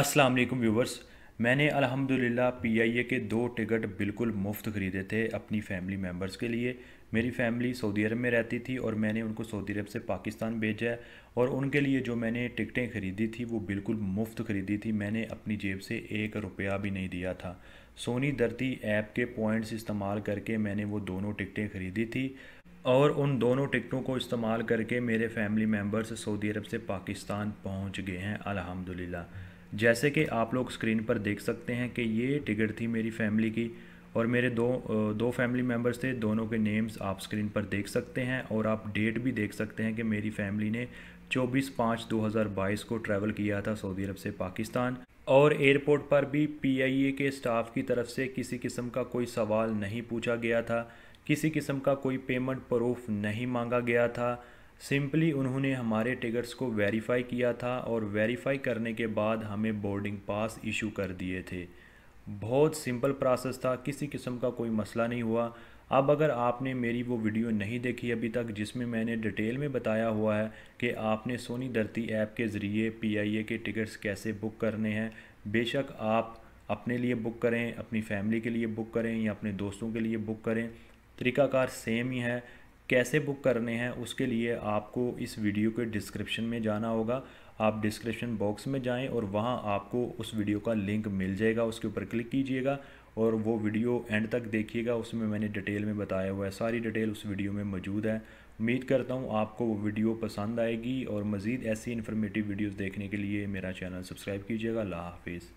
अस्सलाम वालेकुम व्यूवर्स मैंने अल्हम्दुलिल्लाह पीआईए के दो टिकट बिल्कुल मुफ्त ख़रीदे थे अपनी फैमिली मेम्बर्स के लिए मेरी फैमिली सऊदी अरब में रहती थी और मैंने उनको सऊदी अरब से पाकिस्तान भेजा है और उनके लिए जो मैंने टिकटें ख़रीदी थी वो बिल्कुल मुफ्त ख़रीदी थी मैंने अपनी जेब से एक रुपया भी नहीं दिया था सोनी धरती ऐप के पॉइंट्स इस्तेमाल करके मैंने वो दोनों टिकटें ख़रीदी थी और उन दोनों टिकटों को इस्तेमाल करके मेरे फैमिली मेम्बर्स सऊदी अरब से पाकिस्तान पहुँच गए हैं अलहमदिल्ला जैसे कि आप लोग स्क्रीन पर देख सकते हैं कि ये टिकट थी मेरी फैमिली की और मेरे दो दो फैमिली मेम्बर्स थे दोनों के नेम्स आप स्क्रीन पर देख सकते हैं और आप डेट भी देख सकते हैं कि मेरी फैमिली ने 24 पाँच 2022 को ट्रैवल किया था सऊदी अरब से पाकिस्तान और एयरपोर्ट पर भी पीआईए के स्टाफ की तरफ से किसी किस्म का कोई सवाल नहीं पूछा गया था किसी किस्म का कोई पेमेंट प्रूफ नहीं मांगा गया था सिंपली उन्होंने हमारे टिकट्स को वेरीफाई किया था और वेरीफाई करने के बाद हमें बोर्डिंग पास इशू कर दिए थे बहुत सिंपल प्रोसेस था किसी किस्म का कोई मसला नहीं हुआ अब अगर आपने मेरी वो वीडियो नहीं देखी अभी तक जिसमें मैंने डिटेल में बताया हुआ है कि आपने सोनी धरती ऐप के ज़रिए पीआईए के टिकट्स कैसे बुक करने हैं बेशक आप अपने लिए बुक करें अपनी फैमिली के लिए बुक करें या अपने दोस्तों के लिए बुक करें तरीकाकार सेम ही है कैसे बुक करने हैं उसके लिए आपको इस वीडियो के डिस्क्रिप्शन में जाना होगा आप डिस्क्रिप्शन बॉक्स में जाएं और वहां आपको उस वीडियो का लिंक मिल जाएगा उसके ऊपर क्लिक कीजिएगा और वो वीडियो एंड तक देखिएगा उसमें मैंने डिटेल में बताया हुआ है सारी डिटेल उस वीडियो में मौजूद है उम्मीद करता हूँ आपको वो वीडियो पसंद आएगी और मज़ीद ऐसी इन्फॉर्मेटिव वीडियोज़ देखने के लिए मेरा चैनल सब्सक्राइब कीजिएगा ला हाफिज़